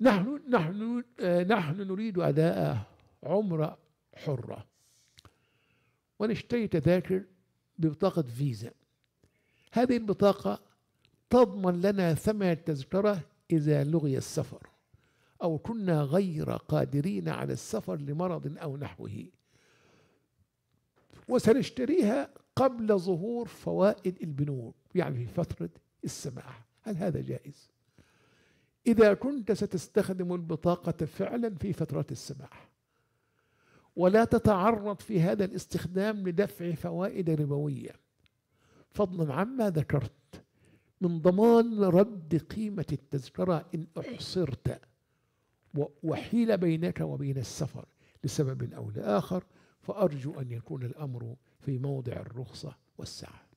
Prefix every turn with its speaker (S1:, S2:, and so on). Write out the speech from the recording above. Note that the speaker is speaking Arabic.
S1: نحن نحن آه، نحن نريد أداء عمرة حرة ونشتري تذاكر ببطاقة فيزا هذه البطاقة تضمن لنا ثمن التذكرة إذا لغي السفر أو كنا غير قادرين على السفر لمرض أو نحوه وسنشتريها قبل ظهور فوائد البنوك يعني في فترة السماح هل هذا جائز؟ إذا كنت ستستخدم البطاقة فعلا في فترة السماح ولا تتعرض في هذا الاستخدام لدفع فوائد ربوية فضلا عما ذكرت من ضمان رد قيمة التذكرة إن أحصرت وحيل بينك وبين السفر لسبب أو لآخر فأرجو أن يكون الأمر في موضع الرخصة والسعة